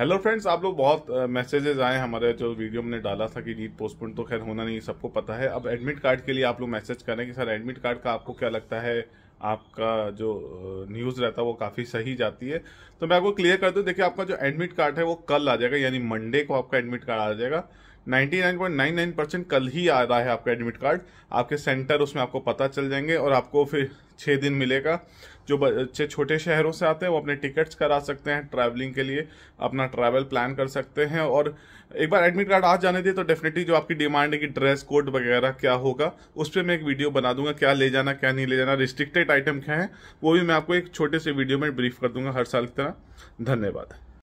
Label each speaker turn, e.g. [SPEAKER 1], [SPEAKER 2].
[SPEAKER 1] hello friends आप लोग बहुत मैसेजेस आए हमारे जो वीडियो में डाला था कि नीट पोस्टपोन तो खैर होना नहीं सबको पता है अब एडमिट कार्ड के लिए आप लोग मैसेज करें कि सर एडमिट कार्ड का आपको क्या लगता है आपका जो न्यूज़ रहता है वो काफ़ी सही जाती है तो मैं आपको क्लियर कर दूँ देखिए आपका जो एडमिट कार्ड है वो कल आ जाएगा यानी मंडे को आपका एडमिट कार्ड आ जाएगा 99.99 परसेंट कल ही आ रहा है आपका एडमिट कार्ड आपके सेंटर उसमें आपको पता चल जाएंगे और आपको फिर छः दिन मिलेगा जो बच्चे छोटे शहरों से आते हैं वो अपने टिकट्स करा सकते हैं ट्रैवलिंग के लिए अपना ट्रैवल प्लान कर सकते हैं और एक बार एडमिट कार्ड आ जाने दिए तो डेफिनेटली जो आपकी डिमांड है कि ड्रेस कोड वगैरह क्या होगा उस पर मैं एक वीडियो बना दूंगा क्या ले जाना क्या नहीं ले जाना रिस्ट्रिक्टेड आइटम क्या है वो भी मैं आपको एक छोटे से वीडियो में ब्रीफ कर दूंगा हर साल की तरह
[SPEAKER 2] धन्यवाद